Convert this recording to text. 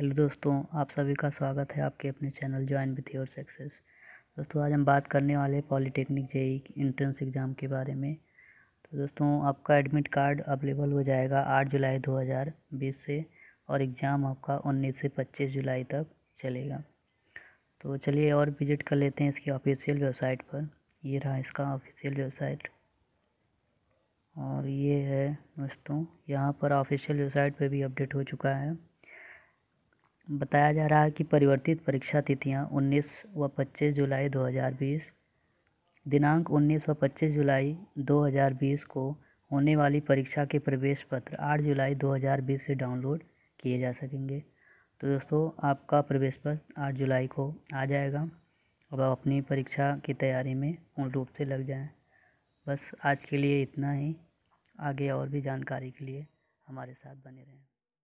hello दोस्तों आप सभी का स्वागत है आपके अपने channel join with your success दोस्तों आज हम बात करने वाले पॉलीटेक्निक जेई इंट्रेंस एग्ज़ाम के बारे में तो दोस्तों आपका एडमिट कार्ड अवेलेबल हो जाएगा आठ जुलाई 2020 से और एग्ज़ाम आपका उन्नीस से पच्चीस जुलाई तक चलेगा तो चलिए और विजिट कर लेते हैं इसकी ऑफिशियल वेबसाइट पर ये रहा इसका ऑफिशियल वेबसाइट और ये है दोस्तों यहाँ पर ऑफिशियल वेबसाइट पर भी अपडेट हो चुका है बताया जा रहा है कि परिवर्तित परीक्षा तिथियां 19 व 25 जुलाई 2020 दिनांक 19 व 25 जुलाई 2020 को होने वाली परीक्षा के प्रवेश पत्र 8 जुलाई 2020 से डाउनलोड किए जा सकेंगे तो दोस्तों आपका प्रवेश पत्र आठ जुलाई को आ जाएगा अब आप अपनी परीक्षा की तैयारी में पूर्ण रूप से लग जाएं बस आज के लिए इतना ही आगे और भी जानकारी के लिए हमारे साथ बने रहें